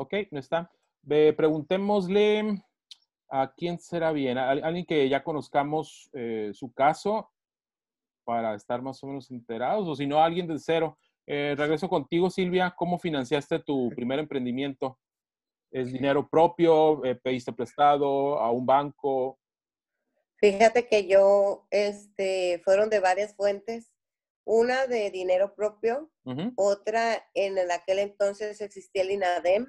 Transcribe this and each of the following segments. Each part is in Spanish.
Ok, no está. preguntémosle a quién será bien. ¿A alguien que ya conozcamos eh, su caso para estar más o menos enterados, o si no, alguien del cero. Eh, regreso contigo, Silvia. ¿Cómo financiaste tu primer emprendimiento? ¿Es dinero propio? Eh, ¿Pediste prestado a un banco? Fíjate que yo, este, fueron de varias fuentes una de dinero propio, otra en el aquel entonces existía el INADEM,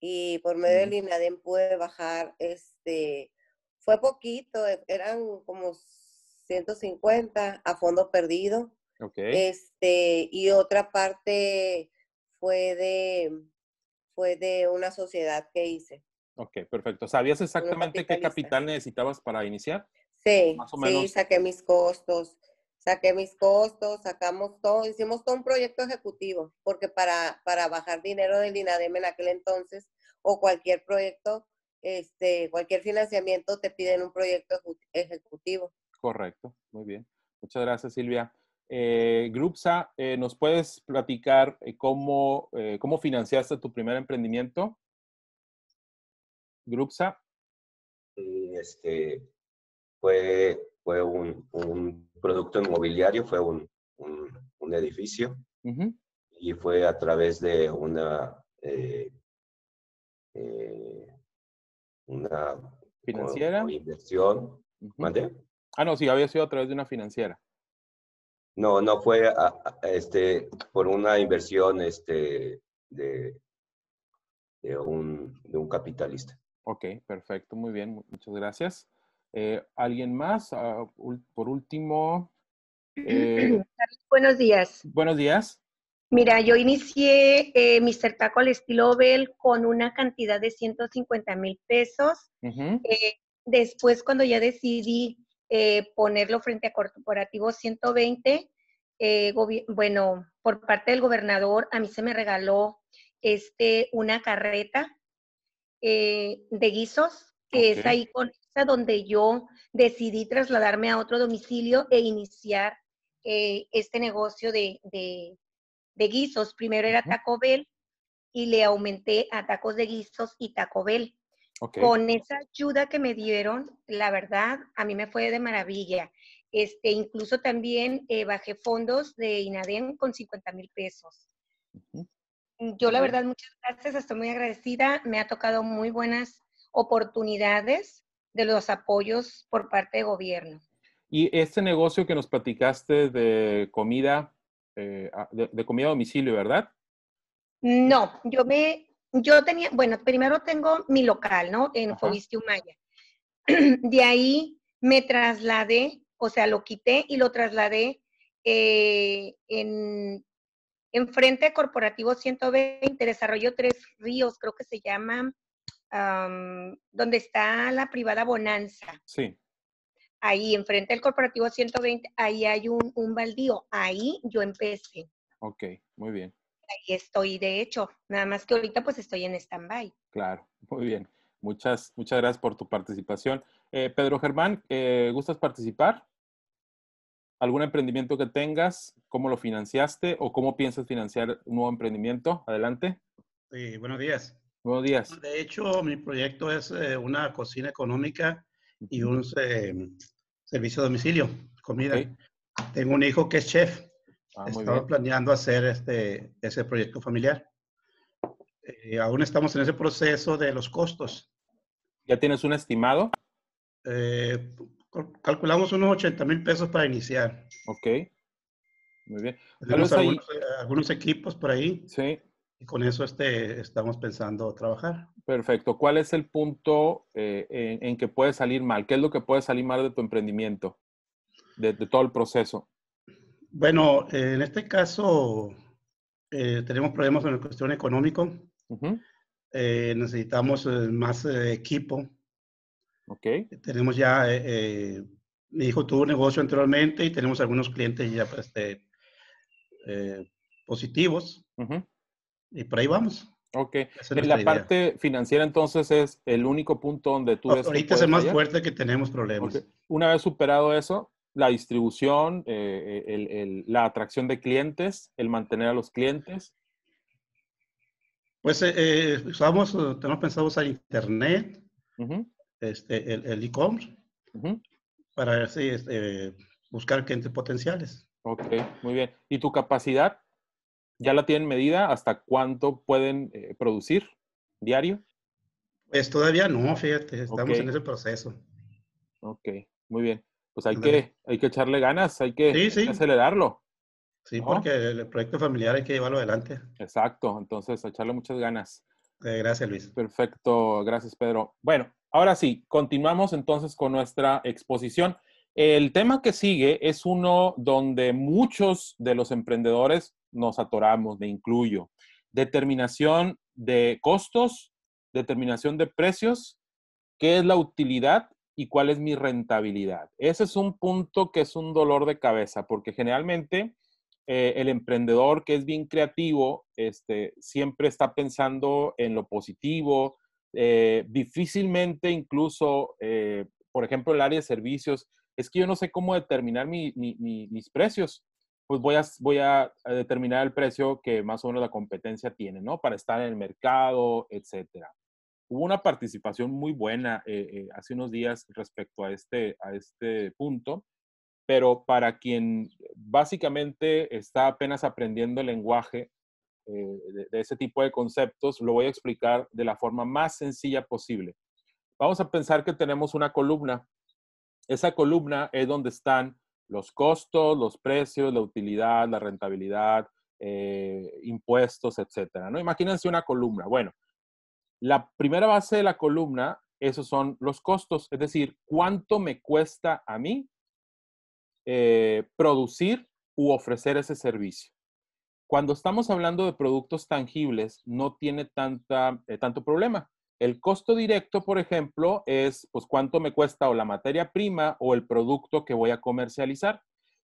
y por medio del INADEM pude bajar, este, fue poquito, e, eran como 150 a fondo perdido. Okay. Este, y otra parte fue de, fue de una sociedad que hice. Ok, perfecto. ¿Sabías exactamente qué capital necesitabas para iniciar? Sí, Más o menos. sí, saqué mis costos, saqué mis costos, sacamos todo, hicimos todo un proyecto ejecutivo, porque para, para bajar dinero del INADEM en aquel entonces o cualquier proyecto, este, cualquier financiamiento te piden un proyecto ejecutivo. Correcto, muy bien. Muchas gracias, Silvia. Eh, Grupsa, eh, ¿nos puedes platicar eh, cómo, cómo financiaste tu primer emprendimiento? Grupsa. Este, pues, fue un, un producto inmobiliario, fue un, un, edificio y fue a través de una, eh, eh, una financiera. inversión. Ah, no, sí, había sido a través de una financiera. No, no fue este, por una inversión este, de, de, de un capitalista. Ok, perfecto, muy bien, muchas gracias. Eh, ¿Alguien más? Ah, por último. Eh, buenos días. Buenos días. Mira, yo inicié eh, Mr. Taco al estilo Bell con una cantidad de 150 mil pesos. Eh, después, cuando ya decidí ponerlo frente a Corporativo 120, bueno, por parte del gobernador, a mí se me regaló este, una carreta de guisos, que es ahí con donde yo decidí trasladarme a otro domicilio e iniciar eh, este negocio de, guisos. Primero era Taco Bell y le aumenté a tacos de guisos y Taco Bell. Con esa ayuda que me dieron, la verdad, a mí me fue de maravilla. Este, incluso también eh, bajé fondos de Inadén con 50 mil pesos. Mm, yo la verdad, muchas gracias, estoy muy agradecida. Me ha tocado muy buenas oportunidades de los apoyos por parte de gobierno. Y este negocio que nos platicaste de comida, eh, ah, de, comida a domicilio, ¿verdad? No, yo me, yo tenía, bueno, primero tengo mi local, ¿no? En Maya. De ahí me trasladé, o sea, lo quité y lo trasladé eh, en, en, frente Corporativo 120, Desarrollo Tres Ríos, creo que se llama donde está la privada Bonanza. Sí. Ahí, enfrente del corporativo 120, ahí hay un, baldío. Ahí yo empecé. Ok, muy bien. Ahí estoy, de hecho, nada más que ahorita pues estoy en stand-by. Claro, muy bien. Muchas, muchas gracias por tu participación. Eh, Pedro Germán, eh, ¿gustas participar? ¿Algún emprendimiento que tengas? ¿Cómo lo financiaste o cómo piensas financiar un nuevo emprendimiento? Adelante. Sí, buenos días. Buenos días. De hecho, mi proyecto es eh, una cocina económica y un eh, servicio a domicilio, comida. Tengo un hijo que es chef. Ah, estamos planeando hacer este, ese proyecto familiar. Eh, aún estamos en ese proceso de los costos. ¿Ya tienes un estimado? calculamos unos 80 mil pesos para iniciar. Ok. Muy bien. Tenemos algunos, algunos, equipos por ahí. Sí. Y con eso este, estamos pensando trabajar. Perfecto. ¿Cuál es el punto eh, en, que puede salir mal? ¿Qué es lo que puede salir mal de tu emprendimiento? De, todo el proceso. Bueno, eh, en este caso eh, tenemos problemas en la cuestión económica. necesitamos más equipo. Ok. Tenemos ya, mi hijo tuvo un negocio anteriormente y tenemos algunos clientes ya pues, este, positivos y por ahí vamos. Ok. en la parte financiera entonces es el único punto donde tú... Ves ahorita es más fuerte que tenemos problemas. Una vez superado eso, la distribución, eh, la atracción de clientes, el mantener a los clientes. Pues eh, eh, usamos, tenemos pensado usar Internet, este, el e-commerce, para este, buscar clientes potenciales. Ok, muy bien. ¿Y tu capacidad ¿Ya la tienen medida? ¿Hasta cuánto pueden eh, producir diario? Pues todavía no, fíjate, estamos en ese proceso. Ok, muy bien. Pues hay, que, hay que echarle ganas, hay que, acelerarlo. Sí, porque el proyecto familiar hay que llevarlo adelante. Exacto, entonces echarle muchas ganas. Eh, gracias, Luis. Perfecto, gracias, Pedro. Bueno, ahora sí, continuamos entonces con nuestra exposición. El tema que sigue es uno donde muchos de los emprendedores nos atoramos, me incluyo. Determinación de costos, determinación de precios, qué es la utilidad y cuál es mi rentabilidad. Ese es un punto que es un dolor de cabeza, porque generalmente eh, el emprendedor que es bien creativo este, siempre está pensando en lo positivo, eh, difícilmente incluso, eh, por ejemplo, el área de servicios, es que yo no sé cómo determinar mis precios pues voy a, voy a determinar el precio que más o menos la competencia tiene, ¿no? Para estar en el mercado, etcétera. Hubo una participación muy buena eh, eh, hace unos días respecto a este, a este punto, pero para quien básicamente está apenas aprendiendo el lenguaje eh, de ese tipo de conceptos, lo voy a explicar de la forma más sencilla posible. Vamos a pensar que tenemos una columna. Esa columna es donde están los costos, los precios, la utilidad, la rentabilidad, eh, impuestos, etcétera. ¿no? Imagínense una columna. Bueno, la primera base de la columna, esos son los costos, es decir, cuánto me cuesta a mí eh, producir u ofrecer ese servicio. Cuando estamos hablando de productos tangibles, no tiene eh, tanto problema. El costo directo, por ejemplo, es pues cuánto me cuesta o la materia prima o el producto que voy a comercializar.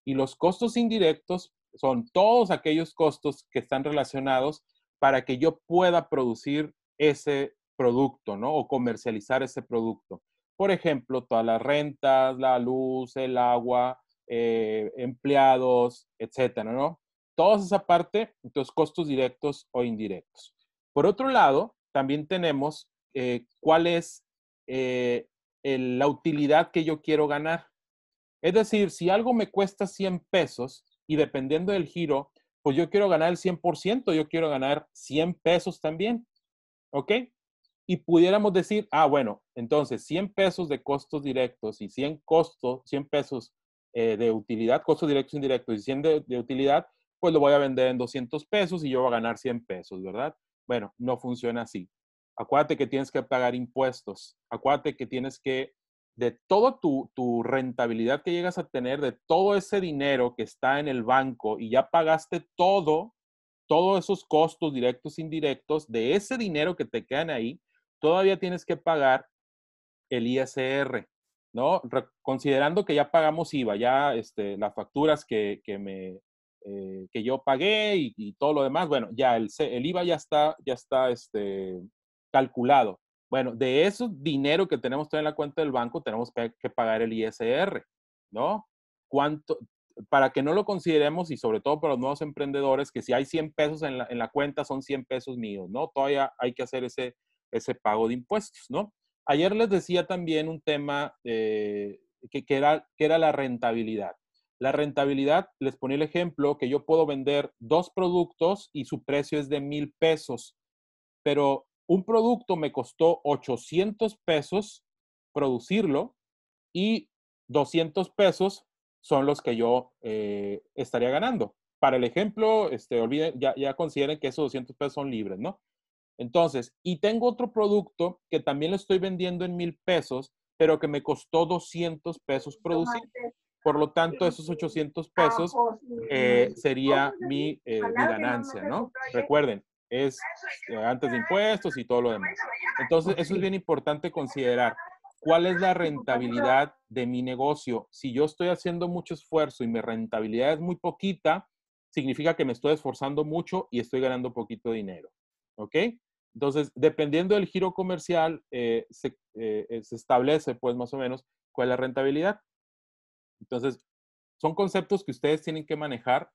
Y los costos indirectos son todos aquellos costos que están relacionados para que yo pueda producir ese producto, ¿no? O comercializar ese producto. Por ejemplo, todas las rentas, la luz, el agua, eh, empleados, etcétera, ¿no? Toda esa parte, entonces costos directos o indirectos. Por otro lado, también tenemos eh, cuál es eh, la utilidad que yo quiero ganar. Es decir, si algo me cuesta 100 pesos y dependiendo del giro, pues yo quiero ganar el 100%, yo quiero ganar 100 pesos también. ¿Ok? Y pudiéramos decir, ah, bueno, entonces 100 pesos de costos directos y 100, 100 pesos eh, de utilidad, costos directos e indirectos y 100 de, de utilidad, pues lo voy a vender en 200 pesos y yo voy a ganar 100 pesos, ¿verdad? Bueno, no funciona así acuérdate que tienes que pagar impuestos, acuérdate que tienes que, de toda tu, rentabilidad que llegas a tener, de todo ese dinero que está en el banco y ya pagaste todo, todos esos costos directos, indirectos, de ese dinero que te quedan ahí, todavía tienes que pagar el ISR, ¿no? considerando que ya pagamos IVA, ya este, las facturas que, me, eh, que yo pagué y, todo lo demás, bueno, ya el, el IVA ya está, ya está este, calculado. Bueno, de ese dinero que tenemos todavía en la cuenta del banco, tenemos que pagar el ISR, ¿no? ¿Cuánto? Para que no lo consideremos y sobre todo para los nuevos emprendedores, que si hay 100 pesos en la, cuenta, son 100 pesos míos, ¿no? Todavía hay que hacer ese, ese pago de impuestos, ¿no? Ayer les decía también un tema eh, que, que, era, que era la rentabilidad. La rentabilidad, les ponía el ejemplo que yo puedo vender dos productos y su precio es de mil pesos, pero un producto me costó 800 pesos producirlo y 200 pesos son los que yo eh, estaría ganando. Para el ejemplo, este, ya, consideren que esos 200 pesos son libres, ¿no? Entonces, y tengo otro producto que también lo estoy vendiendo en mil pesos, pero que me costó 200 pesos producir. Por lo tanto, esos 800 pesos eh, sería mi eh, ganancia, ¿no? Recuerden, es eh, antes de impuestos y todo lo demás. Entonces, eso es bien importante considerar. ¿Cuál es la rentabilidad de mi negocio? Si yo estoy haciendo mucho esfuerzo y mi rentabilidad es muy poquita, significa que me estoy esforzando mucho y estoy ganando poquito dinero. ¿Ok? Entonces, dependiendo del giro comercial, eh, eh, se, establece, pues, más o menos, cuál es la rentabilidad. Entonces, son conceptos que ustedes tienen que manejar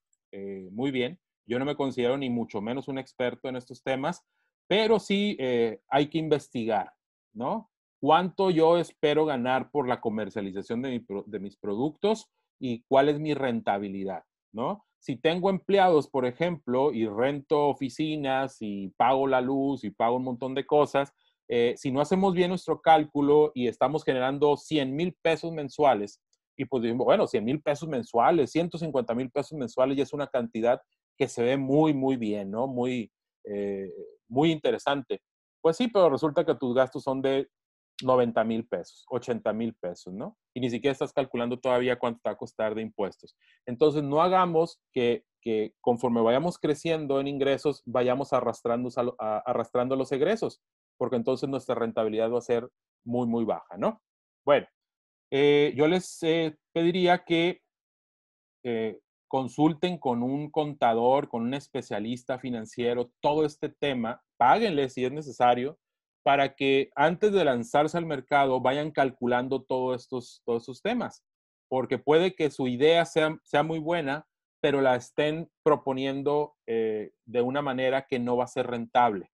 muy bien yo no me considero ni mucho menos un experto en estos temas, pero sí eh, hay que investigar, ¿no? ¿Cuánto yo espero ganar por la comercialización de, mis productos y cuál es mi rentabilidad, ¿no? Si tengo empleados, por ejemplo, y rento oficinas y pago la luz y pago un montón de cosas, eh, si no hacemos bien nuestro cálculo y estamos generando 100 mil pesos mensuales, y pues bueno, 100 mil pesos mensuales, 150 mil pesos mensuales ya es una cantidad que se ve muy, muy bien, ¿no? Muy, eh, muy interesante. Pues sí, pero resulta que tus gastos son de 90 mil pesos, 80 mil pesos, ¿no? Y ni siquiera estás calculando todavía cuánto te va a costar de impuestos. Entonces, no hagamos que, conforme vayamos creciendo en ingresos, vayamos arrastrando, arrastrando los egresos, porque entonces nuestra rentabilidad va a ser muy, muy baja, ¿no? Bueno, eh, yo les eh, pediría que consulten con un contador, con un especialista financiero, todo este tema, páguenle si es necesario, para que antes de lanzarse al mercado vayan calculando todos estos, todos temas, porque puede que su idea sea, muy buena, pero la estén proponiendo eh, de una manera que no va a ser rentable.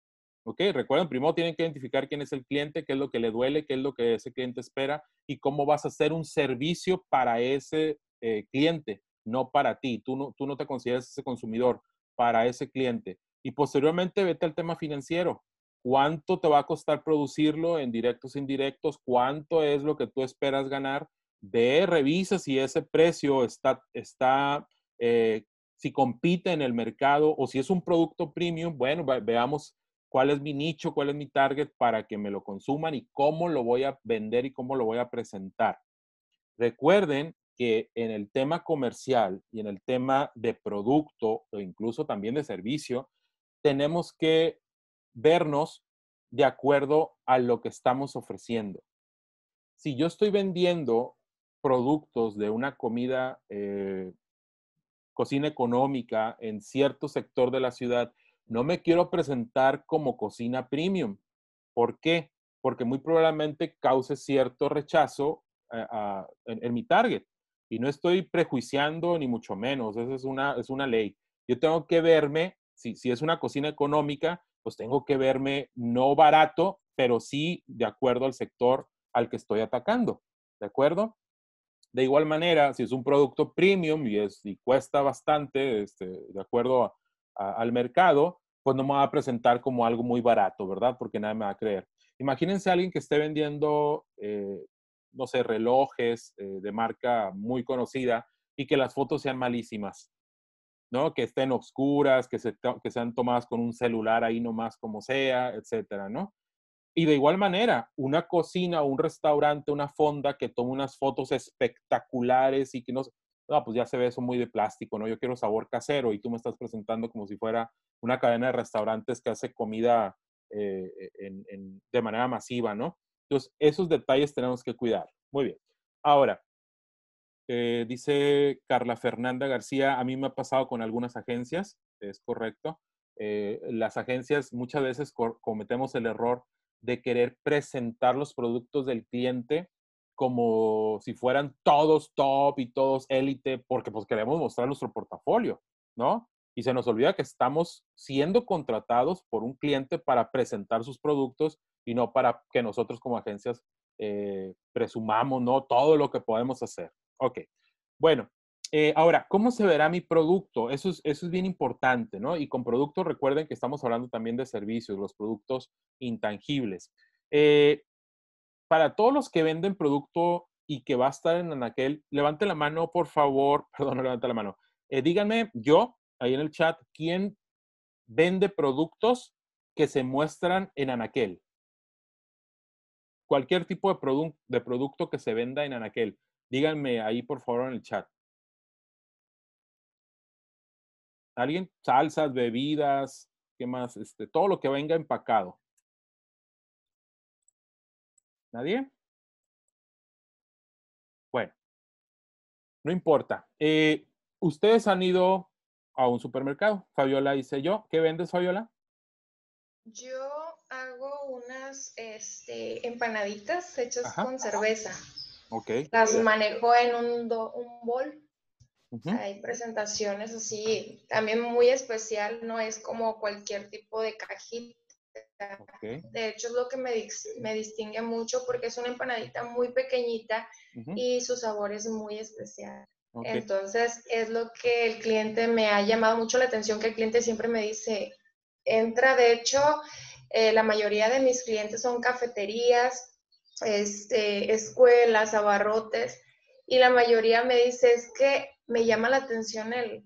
¿Ok? Recuerden, primero tienen que identificar quién es el cliente, qué es lo que le duele, qué es lo que ese cliente espera y cómo vas a hacer un servicio para ese eh, cliente no para ti. Tú no, tú no te consideras ese consumidor para ese cliente. Y posteriormente vete al tema financiero. ¿Cuánto te va a costar producirlo en directos e indirectos? ¿Cuánto es lo que tú esperas ganar? De revisa si ese precio está, está eh, si compite en el mercado o si es un producto premium. Bueno, veamos cuál es mi nicho, cuál es mi target para que me lo consuman y cómo lo voy a vender y cómo lo voy a presentar. Recuerden que en el tema comercial y en el tema de producto o incluso también de servicio, tenemos que vernos de acuerdo a lo que estamos ofreciendo. Si yo estoy vendiendo productos de una comida, eh, cocina económica en cierto sector de la ciudad, no me quiero presentar como cocina premium. ¿Por qué? Porque muy probablemente cause cierto rechazo eh, en mi target. Y no estoy prejuiciando ni mucho menos, esa es una, es una ley. Yo tengo que verme, si, si es una cocina económica, pues tengo que verme no barato, pero sí de acuerdo al sector al que estoy atacando, ¿de acuerdo? De igual manera, si es un producto premium y, es, y cuesta bastante, este, de acuerdo al mercado, pues no me va a presentar como algo muy barato, ¿verdad? Porque nadie me va a creer. Imagínense a alguien que esté vendiendo eh, no sé, relojes eh, de marca muy conocida y que las fotos sean malísimas, ¿no? Que estén oscuras, que, se, que sean tomadas con un celular ahí nomás como sea, etcétera, ¿no? Y de igual manera, una cocina, un restaurante, una fonda que toma unas fotos espectaculares y que no, no, pues ya se ve eso muy de plástico, ¿no? Yo quiero sabor casero y tú me estás presentando como si fuera una cadena de restaurantes que hace comida eh, e, de manera masiva, ¿no? Entonces, esos detalles tenemos que cuidar. Muy bien. Ahora, eh, dice Carla Fernanda García, a mí me ha pasado con algunas agencias, es correcto. Eh, las agencias muchas veces cometemos el error de querer presentar los productos del cliente como si fueran todos top y todos élite, porque pues queremos mostrar nuestro portafolio, ¿no? Y se nos olvida que estamos siendo contratados por un cliente para presentar sus productos y no para que nosotros como agencias eh, presumamos, ¿no? Todo lo que podemos hacer. Ok. Bueno, eh, ahora, ¿cómo se verá mi producto? Eso es, eso es bien importante, ¿no? Y con productos recuerden que estamos hablando también de servicios, los productos intangibles. Eh, para todos los que venden producto y que va a estar en Anaquel, levante la mano, por favor. Perdón, no levante la mano. díganme yo, ahí en el chat, ¿quién vende productos que se muestran en Anaquel? cualquier tipo de, producto que se venda en Anaquel. Díganme ahí, por favor, en el chat. ¿Alguien? Salsas, bebidas, ¿qué más? Este, todo lo que venga empacado. ¿Nadie? Bueno, no importa. Eh, ustedes han ido a un supermercado. Fabiola dice yo. ¿Qué vendes, Fabiola? Yo este, empanaditas hechas con cerveza. Las manejo en un, un bol. Hay presentaciones así, también muy especial, no es como cualquier tipo de cajita. De hecho, es lo que me, me, distingue mucho porque es una empanadita muy pequeñita y su sabor es muy especial. Entonces, es lo que el cliente me ha llamado mucho la atención, que el cliente siempre me dice, entra, de hecho, eh, la mayoría de mis clientes son cafeterías, este, escuelas, abarrotes, y la mayoría me dice es que me llama la atención el,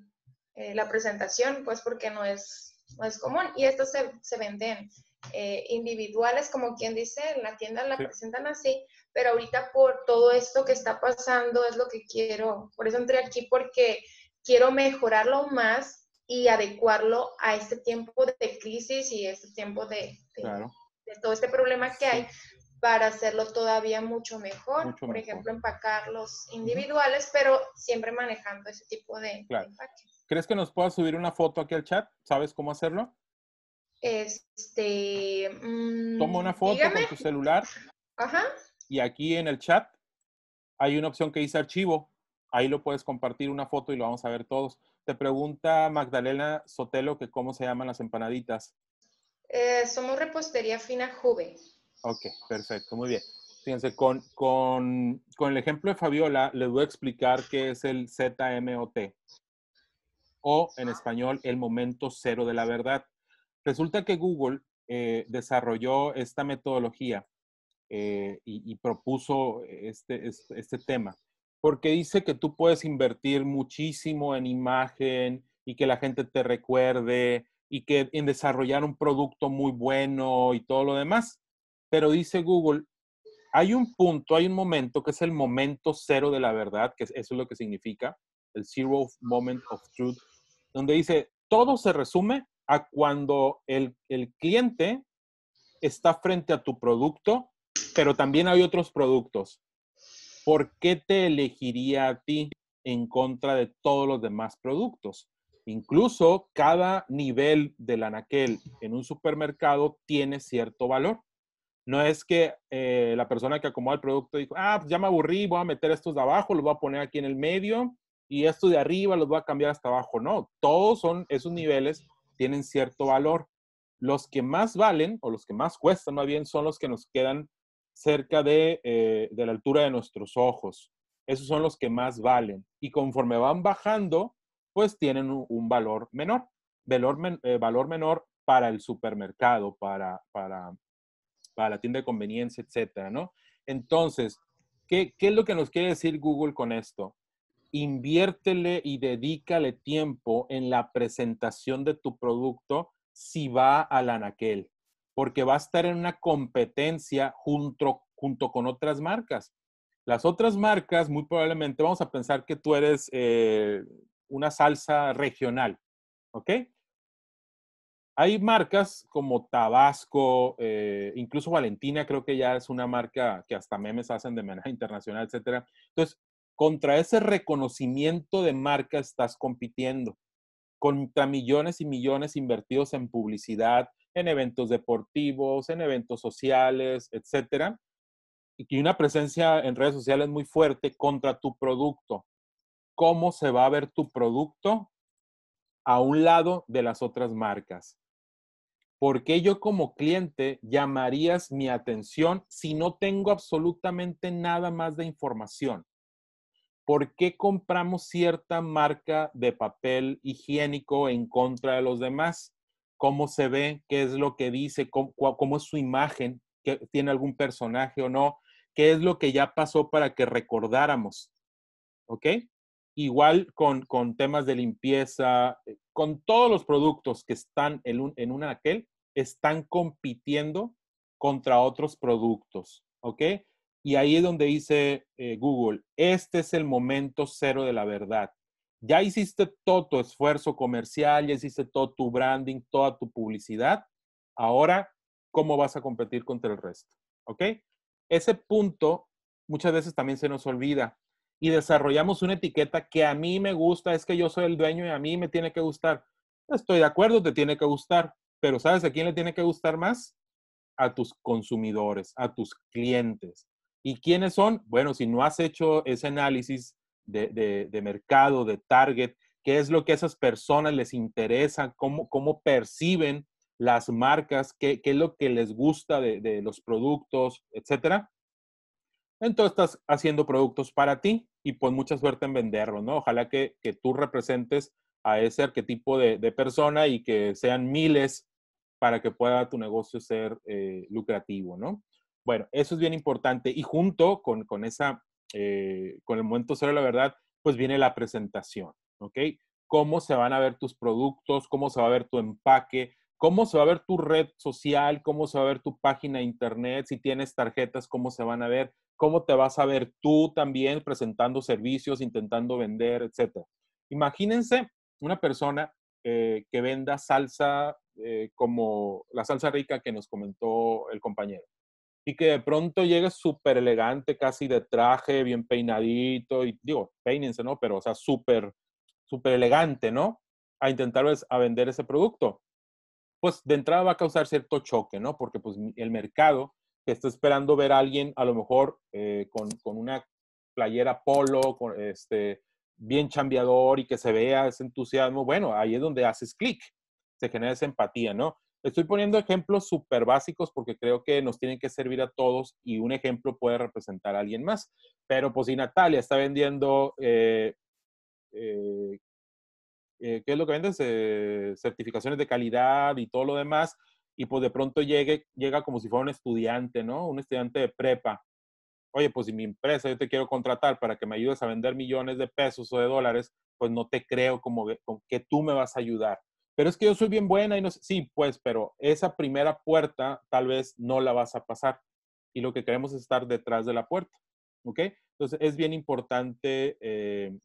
eh, la presentación, pues porque no es, no común. Y estos se, venden eh, individuales, como quien dice, en la tienda la presentan así, pero ahorita por todo esto que está pasando es lo que quiero. Por eso entré aquí, porque quiero mejorarlo más y adecuarlo a este tiempo de crisis y este tiempo de, todo este problema que hay para hacerlo todavía mucho mejor, por ejemplo, empacar los individuales, pero siempre manejando ese tipo de, ¿Crees que nos puedas subir una foto aquí al chat? ¿Sabes cómo hacerlo? Este. Mm, Toma una foto con tu celular. Ajá. Y aquí en el chat hay una opción que dice archivo. Ahí lo puedes compartir una foto y lo vamos a ver todos. Te pregunta Magdalena Sotelo que cómo se llaman las empanaditas. Eh, somos repostería fina Juve. Ok, perfecto, muy bien. Fíjense, con, el ejemplo de Fabiola, le voy a explicar qué es el ZMOT, o en ah. español, el momento cero de la verdad. Resulta que Google eh, desarrolló esta metodología eh, y, propuso este, este, este tema porque dice que tú puedes invertir muchísimo en imagen y que la gente te recuerde y que en desarrollar un producto muy bueno y todo lo demás. Pero dice Google, hay un punto, hay un momento que es el momento cero de la verdad, que eso es lo que significa, el zero moment of truth, donde dice, todo se resume a cuando el, el cliente está frente a tu producto, pero también hay otros productos ¿por qué te elegiría a ti en contra de todos los demás productos? Incluso cada nivel del anaquel en un supermercado tiene cierto valor. No es que eh, la persona que acomoda el producto dijo, ah, pues ya me aburrí, voy a meter estos de abajo, los voy a poner aquí en el medio y estos de arriba los voy a cambiar hasta abajo. No, todos esos niveles, tienen cierto valor. Los que más valen o los que más cuestan más bien son los que nos quedan cerca eh, de, la altura de nuestros ojos. Esos son los que más valen. Y conforme van bajando, pues tienen un, valor menor. Eh, valor, menor para el supermercado, para, para, para la tienda de conveniencia, etcétera, ¿no? Entonces, ¿qué, ¿qué es lo que nos quiere decir Google con esto? Inviértele y dedícale tiempo en la presentación de tu producto si va al anaquel porque va a estar en una competencia junto, junto con otras marcas. Las otras marcas, muy probablemente, vamos a pensar que tú eres eh, una salsa regional, ¿ok? Hay marcas como Tabasco, eh, incluso Valentina, creo que ya es una marca que hasta memes hacen de manera internacional, etcétera. Entonces, contra ese reconocimiento de marca estás compitiendo. Contra millones y millones invertidos en publicidad, en eventos deportivos, en eventos sociales, etcétera, y una presencia en redes sociales muy fuerte contra tu producto. ¿Cómo se va a ver tu producto a un lado de las otras marcas? ¿Por qué yo como cliente llamarías mi atención si no tengo absolutamente nada más de información? ¿Por qué compramos cierta marca de papel higiénico en contra de los demás? cómo se ve, qué es lo que dice, cómo, es su imagen, que tiene algún personaje o no, qué es lo que ya pasó para que recordáramos. ¿Ok? Igual con, temas de limpieza, eh, con todos los productos que están en un, en un aquel, están compitiendo contra otros productos. ¿Ok? Y ahí es donde dice eh, Google, este es el momento cero de la verdad ya hiciste todo tu esfuerzo comercial, ya hiciste todo tu branding, toda tu publicidad. Ahora, ¿cómo vas a competir contra el resto? ¿Ok? Ese punto muchas veces también se nos olvida y desarrollamos una etiqueta que a mí me gusta, es que yo soy el dueño y a mí me tiene que gustar. Estoy de acuerdo, te tiene que gustar, pero ¿sabes a quién le tiene que gustar más? A tus consumidores, a tus clientes. ¿Y quiénes son? Bueno, si no has hecho ese análisis de, mercado, de target, qué es lo que a esas personas les interesa, cómo, cómo perciben las marcas, qué, es lo que les gusta de, los productos, etcétera. Entonces estás haciendo productos para ti y pues mucha suerte en venderlos, ¿no? Ojalá que, tú representes a ese arquetipo de, persona y que sean miles para que pueda tu negocio ser eh, lucrativo, ¿no? Bueno, eso es bien importante y junto con, con esa eh, con el momento cero, la verdad, pues viene la presentación, ¿ok? Cómo se van a ver tus productos, cómo se va a ver tu empaque, cómo se va a ver tu red social, cómo se va a ver tu página internet, si tienes tarjetas, cómo se van a ver, cómo te vas a ver tú también presentando servicios, intentando vender, etc. Imagínense una persona eh, que venda salsa eh, como la salsa rica que nos comentó el compañero y que de pronto llegue súper elegante, casi de traje, bien peinadito, y digo, peínense, ¿no? Pero, o sea, súper, súper elegante, ¿no? A intentar pues, a vender ese producto. Pues de entrada va a causar cierto choque, ¿no? Porque pues el mercado que está esperando ver a alguien, a lo mejor eh, con, con, una playera polo, con, este, bien chambeador y que se vea ese entusiasmo, bueno, ahí es donde haces clic, se genera esa empatía, ¿no? Estoy poniendo ejemplos súper básicos porque creo que nos tienen que servir a todos y un ejemplo puede representar a alguien más. Pero pues si Natalia está vendiendo, eh, eh, eh, ¿qué es lo que vendes? certificaciones de calidad y todo lo demás, y pues de pronto llegue, llega como si fuera un estudiante, ¿no? Un estudiante de prepa. Oye, pues si mi empresa yo te quiero contratar para que me ayudes a vender millones de pesos o de dólares, pues no te creo como como que tú me vas a ayudar pero es que yo soy bien buena y no sé, sí, pues, pero esa primera puerta tal vez no la vas a pasar y lo que queremos es estar detrás de la puerta, ¿ok? Entonces es bien importante eh,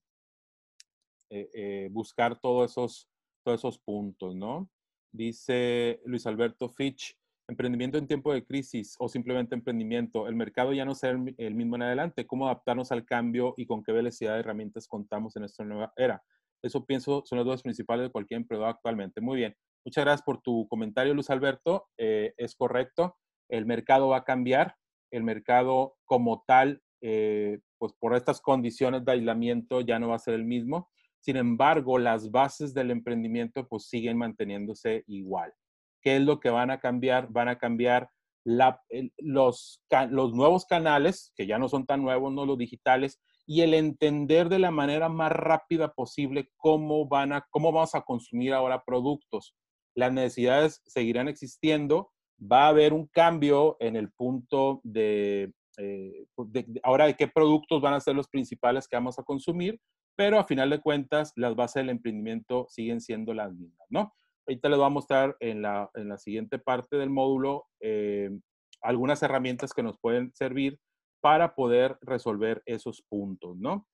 eh, eh, buscar todos esos, todos esos puntos, ¿no? Dice Luis Alberto Fitch, emprendimiento en tiempo de crisis o simplemente emprendimiento, el mercado ya no será el, mismo en adelante, ¿cómo adaptarnos al cambio y con qué velocidad de herramientas contamos en esta nueva era? Eso pienso son las dudas principales de cualquier empleado actualmente. Muy bien. Muchas gracias por tu comentario, Luis Alberto. Eh, es correcto. El mercado va a cambiar. El mercado como tal, eh, pues por estas condiciones de aislamiento ya no va a ser el mismo. Sin embargo, las bases del emprendimiento pues siguen manteniéndose igual. ¿Qué es lo que van a cambiar? Van a cambiar los, los nuevos canales, que ya no son tan nuevos, no los digitales, y el entender de la manera más rápida posible cómo, van a, cómo vamos a consumir ahora productos. Las necesidades seguirán existiendo, va a haber un cambio en el punto eh, pues, de, ahora de qué productos van a ser los principales que vamos a consumir, pero a final de cuentas las bases del emprendimiento siguen siendo las mismas, ¿no? Ahorita les voy a mostrar en la, siguiente parte del módulo eh, algunas herramientas que nos pueden servir para poder resolver esos puntos, ¿no?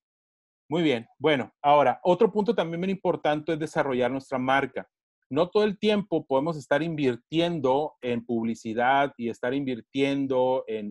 Muy bien, bueno, ahora, otro punto también muy importante es desarrollar nuestra marca. No todo el tiempo podemos estar invirtiendo en publicidad y estar invirtiendo en,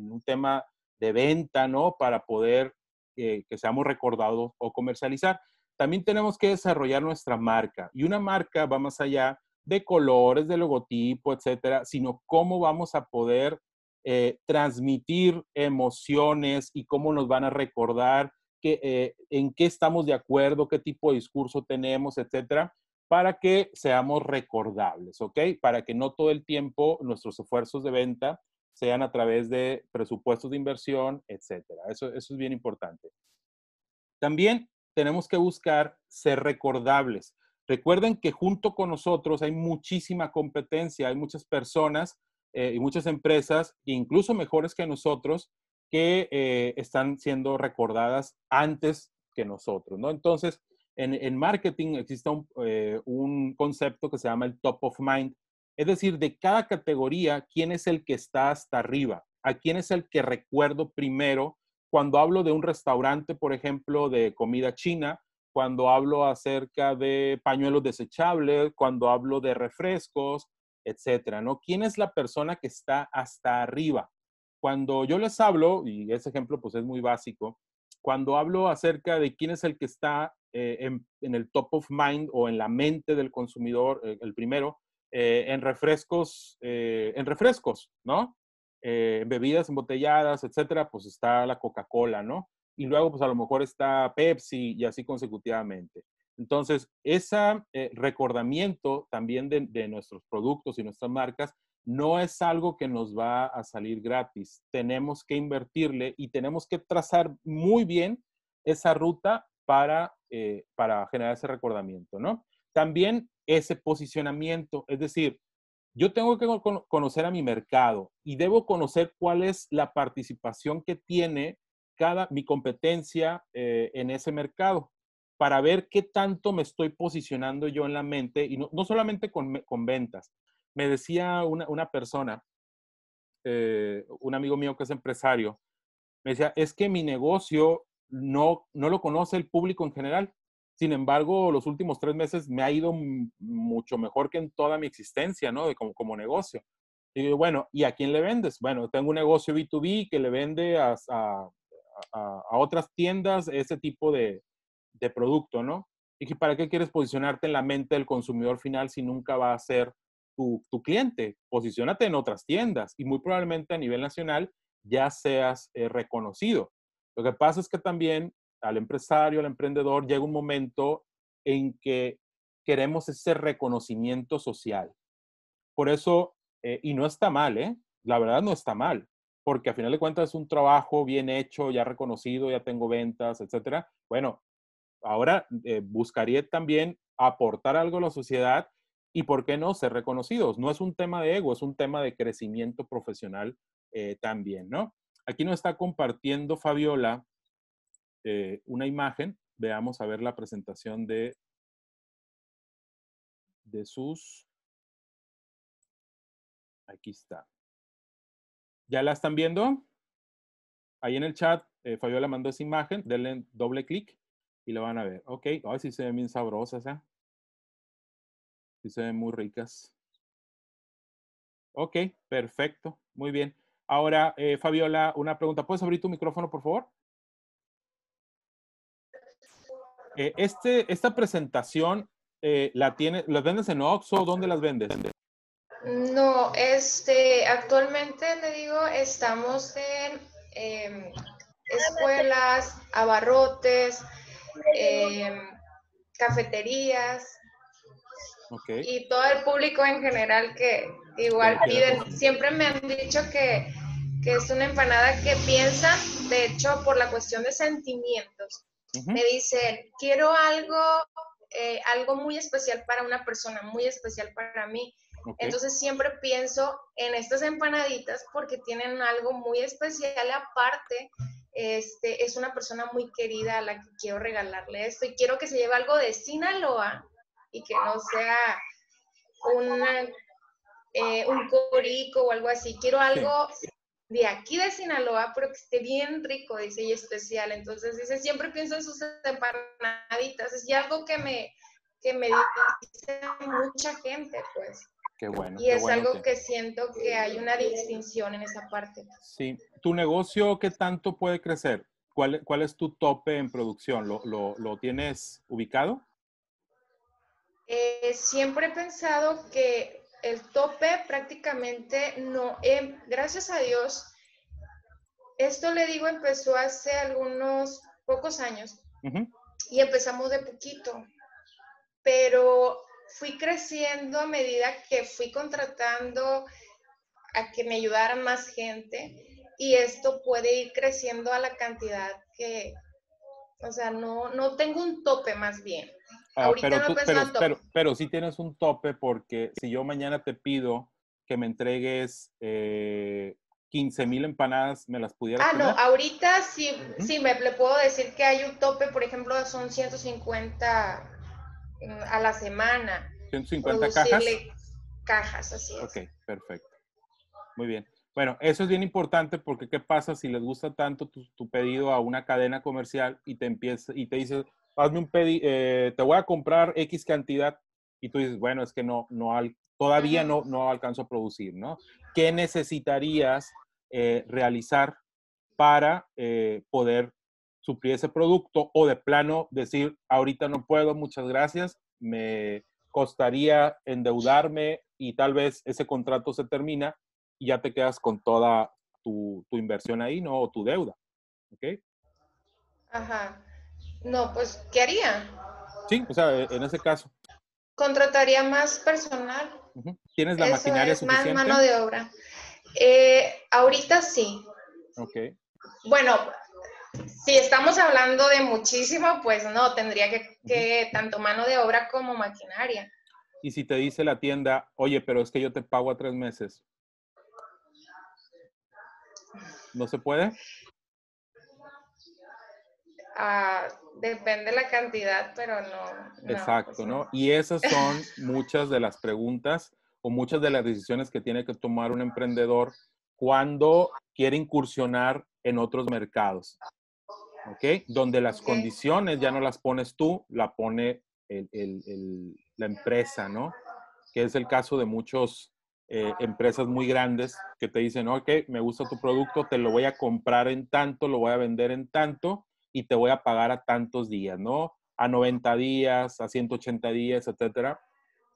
un tema de venta, ¿no? Para poder eh, que seamos recordados o comercializar. También tenemos que desarrollar nuestra marca. Y una marca va más allá de colores, de logotipo, etcétera, sino cómo vamos a poder eh, transmitir emociones y cómo nos van a recordar que, eh, en qué estamos de acuerdo, qué tipo de discurso tenemos, etcétera, para que seamos recordables, ¿ok? Para que no todo el tiempo nuestros esfuerzos de venta sean a través de presupuestos de inversión, etcétera. Eso, eso es bien importante. También tenemos que buscar ser recordables. Recuerden que junto con nosotros hay muchísima competencia, hay muchas personas eh, y muchas empresas, incluso mejores que nosotros, que eh, están siendo recordadas antes que nosotros, ¿no? Entonces, en, marketing existe un, eh, un, concepto que se llama el top of mind, es decir, de cada categoría, quién es el que está hasta arriba, a quién es el que recuerdo primero. Cuando hablo de un restaurante, por ejemplo, de comida china, cuando hablo acerca de pañuelos desechables, cuando hablo de refrescos, etcétera, ¿no? ¿Quién es la persona que está hasta arriba? Cuando yo les hablo, y ese ejemplo pues es muy básico, cuando hablo acerca de quién es el que está eh, en, el top of mind o en la mente del consumidor, eh, el primero, eh, en refrescos, en refrescos, ¿no? En bebidas embotelladas, etcétera, pues está la Coca-Cola, ¿no? Y luego, pues a lo mejor está Pepsi y así consecutivamente. Entonces, ese eh, recordamiento también de, nuestros productos y nuestras marcas no es algo que nos va a salir gratis. Tenemos que invertirle y tenemos que trazar muy bien esa ruta para, eh, generar ese recordamiento, ¿no? También ese posicionamiento, es decir, yo tengo que conocer a mi mercado y debo conocer cuál es la participación que tiene cada mi competencia eh, en ese mercado para ver qué tanto me estoy posicionando yo en la mente, y no, solamente con, ventas. Me decía una, persona, eh, un amigo mío que es empresario, me decía, es que mi negocio no, no lo conoce el público en general. Sin embargo, los últimos tres meses me ha ido mucho mejor que en toda mi existencia, ¿no? De como, como negocio. Y bueno, ¿y a quién le vendes? Bueno, tengo un negocio B2B que le vende a otras tiendas ese tipo de, de producto, ¿no? Y que para qué quieres posicionarte en la mente del consumidor final si nunca va a ser tu, cliente. Posicionate en otras tiendas y muy probablemente a nivel nacional ya seas eh, reconocido. Lo que pasa es que también al empresario, al emprendedor, llega un momento en que queremos ese reconocimiento social. Por eso, eh, y no está mal, ¿eh? La verdad no está mal, porque a final de cuentas es un trabajo bien hecho, ya reconocido, ya tengo ventas, etcétera. Bueno, ahora eh, buscaría también aportar algo a la sociedad y, ¿por qué no?, ser reconocidos. No es un tema de ego, es un tema de crecimiento profesional eh, también, ¿no? Aquí nos está compartiendo Fabiola eh, una imagen. Veamos a ver la presentación de, de sus... Aquí está. ¿Ya la están viendo? Ahí en el chat, Fabiola mandó esa imagen. Denle doble clic y lo van a ver. Ok, ay, ver sí se ven bien sabrosas, ¿eh? Sí se ven muy ricas. Ok, perfecto, muy bien. Ahora, eh, Fabiola, una pregunta. ¿Puedes abrir tu micrófono, por favor? Eh, este, esta presentación, eh, la tiene, ¿las vendes en Oxxo? ¿Dónde las vendes? No, este, actualmente le digo, estamos en em, escuelas, abarrotes, Em, cafeterías y todo el público en general que igual piden. Siempre me han dicho que, que es una empanada que piensa, de hecho, por la cuestión de sentimientos. Me dicen, quiero algo, eh, algo muy especial para una persona, muy especial para mí. Entonces siempre pienso en estas empanaditas porque tienen algo muy especial aparte este, es una persona muy querida a la que quiero regalarle esto y quiero que se lleve algo de Sinaloa y que no sea una, eh, un corico o algo así. Quiero algo de aquí de Sinaloa, pero que esté bien rico, dice, y especial. Entonces, dice, siempre pienso en sus empanaditas. Es algo que me, que me dice mucha gente, pues. Qué bueno. Y es algo que... siento que hay una distinción en esa parte. Sí. ¿Tu negocio qué tanto puede crecer? ¿Cuál, cuál es tu tope en producción? ¿Lo, tienes ubicado? Eh, siempre he pensado que el tope prácticamente no, em, gracias a Dios, esto le digo, empezó hace algunos pocos años y empezamos de poquito, pero fui creciendo a medida que fui contratando a que me ayudaran más gente y esto puede ir creciendo a la cantidad que, o sea, no, no tengo un tope más bien. Ah, ahorita pero, no tú, pero, pero, sí tienes un tope porque si yo mañana te pido que me entregues 15 eh, mil empanadas, ¿me las pudiera Ah, no, ahorita sí, sí me, le puedo decir que hay un tope, por ejemplo, son 150 a la semana. 150 cajas. así es. Ok, perfecto. Muy bien. Bueno, eso es bien importante porque ¿qué pasa si les gusta tanto tu, pedido a una cadena comercial y te empieza y te dices, hazme un pedido, eh, te voy a comprar X cantidad y tú dices, bueno, es que no, no todavía no, no alcanzo a producir, ¿no? ¿Qué necesitarías eh, realizar para eh, poder suplir ese producto o de plano decir, ahorita no puedo, muchas gracias, me costaría endeudarme y tal vez ese contrato se termina y ya te quedas con toda tu, inversión ahí, ¿no? O tu deuda, ¿ok? Ajá. No, pues, ¿qué haría? Sí, o sea, e, en ese caso. Contrataría más personal. ¿Tienes la maquinaria suficiente? Más mano de obra. Eh, ahorita sí. Ok. Bueno, si estamos hablando de muchísimo, pues no, tendría que, tanto mano de obra como maquinaria. Y si te dice la tienda, oye, pero es que yo te pago a tres meses. ¿No se puede? Ah, depende la cantidad, pero no. Exacto, pues ¿no? Y esas son muchas de las preguntas o muchas de las decisiones que tiene que tomar un emprendedor cuando quiere incursionar en otros mercados. Donde las condiciones ya no las pones tú, la pone la empresa, ¿no? Que es el caso de muchas eh, empresas muy grandes que te dicen, ok, me gusta tu producto, te lo voy a comprar en tanto, lo voy a vender en tanto y te voy a pagar a tantos días, ¿no? A 90 días, a 180 días, etcétera.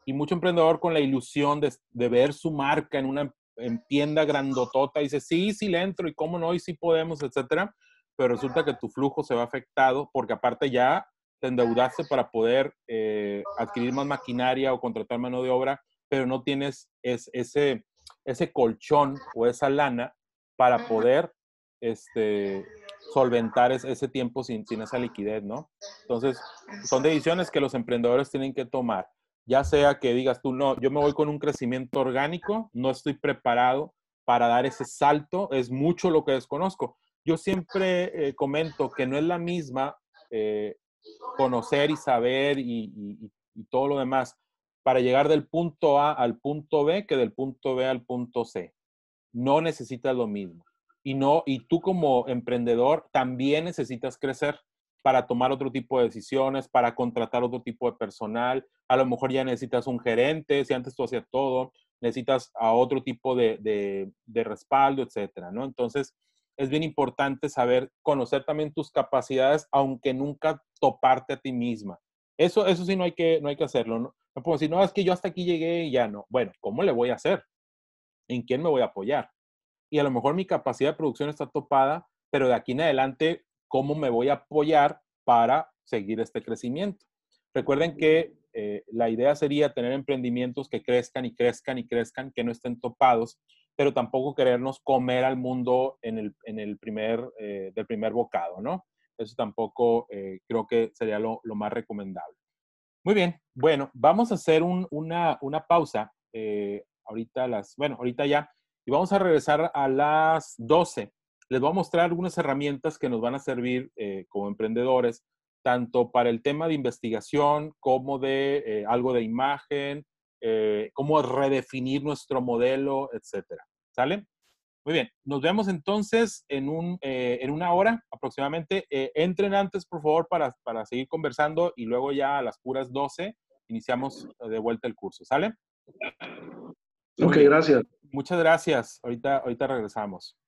Y mucho emprendedor con la ilusión de, ver su marca en una en tienda grandotota dice, sí, sí le entro y cómo no, y sí podemos, etcétera pero resulta que tu flujo se va afectado porque aparte ya te endeudaste para poder eh, adquirir más maquinaria o contratar mano de obra, pero no tienes ese, ese colchón o esa lana para poder este, solventar ese tiempo sin, sin esa liquidez, ¿no? Entonces, son decisiones que los emprendedores tienen que tomar, ya sea que digas tú, no, yo me voy con un crecimiento orgánico, no estoy preparado para dar ese salto, es mucho lo que desconozco. Yo siempre eh, comento que no es la misma eh, conocer y saber y, todo lo demás para llegar del punto A al punto B que del punto B al punto C. No necesitas lo mismo. Y, no, y tú como emprendedor también necesitas crecer para tomar otro tipo de decisiones, para contratar otro tipo de personal. A lo mejor ya necesitas un gerente, si antes tú hacías todo, necesitas a otro tipo de, de respaldo, etcétera, ¿no? Entonces, es bien importante saber, conocer también tus capacidades, aunque nunca toparte a ti misma. Eso, eso sí no hay que, no hay que hacerlo. No, no puedo decir, no, es que yo hasta aquí llegué y ya no. Bueno, ¿cómo le voy a hacer? ¿En quién me voy a apoyar? Y a lo mejor mi capacidad de producción está topada, pero de aquí en adelante, ¿cómo me voy a apoyar para seguir este crecimiento? Recuerden que eh, la idea sería tener emprendimientos que crezcan y crezcan y crezcan, que no estén topados, pero tampoco querernos comer al mundo en el, en el primer, eh, del primer bocado, ¿no? Eso tampoco eh, creo que sería lo, más recomendable. Muy bien, bueno, vamos a hacer una, una, pausa eh, ahorita las, bueno, ahorita ya, y vamos a regresar a las 12. Les voy a mostrar algunas herramientas que nos van a servir como emprendedores, tanto para el tema de investigación como de algo de imagen, eh, cómo redefinir nuestro modelo, etcétera. ¿Sale? Muy bien, nos vemos entonces en, eh, una hora aproximadamente. Eh, entren antes, por favor, para, seguir conversando y luego ya a las puras 12 iniciamos de vuelta el curso. ¿Sale? Ok, gracias. Muchas gracias. Ahorita, ahorita regresamos.